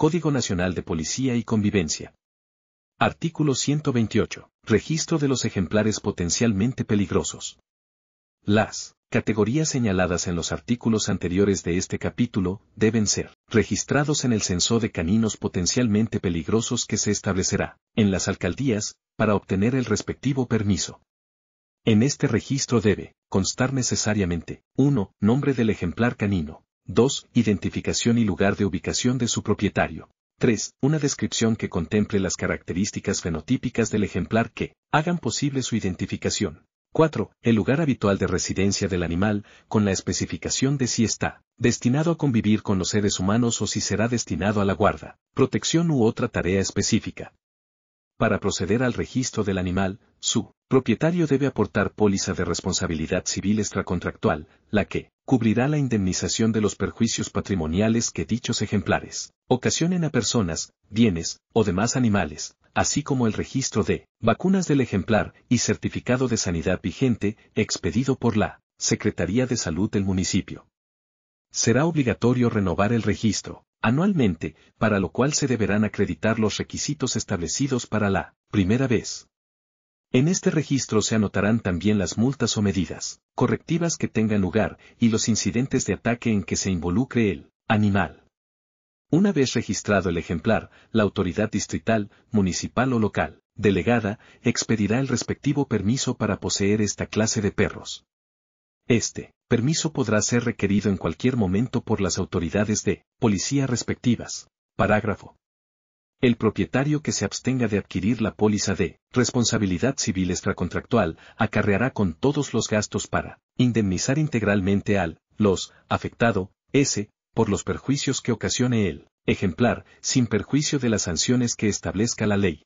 Código Nacional de Policía y Convivencia. Artículo 128. Registro de los ejemplares potencialmente peligrosos. Las categorías señaladas en los artículos anteriores de este capítulo deben ser registrados en el censo de caninos potencialmente peligrosos que se establecerá en las alcaldías para obtener el respectivo permiso. En este registro debe constar necesariamente 1. Nombre del ejemplar canino. 2. Identificación y lugar de ubicación de su propietario. 3. Una descripción que contemple las características fenotípicas del ejemplar que hagan posible su identificación. 4. El lugar habitual de residencia del animal, con la especificación de si está destinado a convivir con los seres humanos o si será destinado a la guarda, protección u otra tarea específica para proceder al registro del animal, su propietario debe aportar póliza de responsabilidad civil extracontractual, la que cubrirá la indemnización de los perjuicios patrimoniales que dichos ejemplares ocasionen a personas, bienes o demás animales, así como el registro de vacunas del ejemplar y certificado de sanidad vigente expedido por la Secretaría de Salud del municipio. Será obligatorio renovar el registro anualmente, para lo cual se deberán acreditar los requisitos establecidos para la primera vez. En este registro se anotarán también las multas o medidas correctivas que tengan lugar y los incidentes de ataque en que se involucre el animal. Una vez registrado el ejemplar, la autoridad distrital, municipal o local, delegada, expedirá el respectivo permiso para poseer esta clase de perros. Este permiso podrá ser requerido en cualquier momento por las autoridades de policía respectivas. Parágrafo. El propietario que se abstenga de adquirir la póliza de responsabilidad civil extracontractual acarreará con todos los gastos para indemnizar integralmente al los afectado S por los perjuicios que ocasione el ejemplar, sin perjuicio de las sanciones que establezca la ley.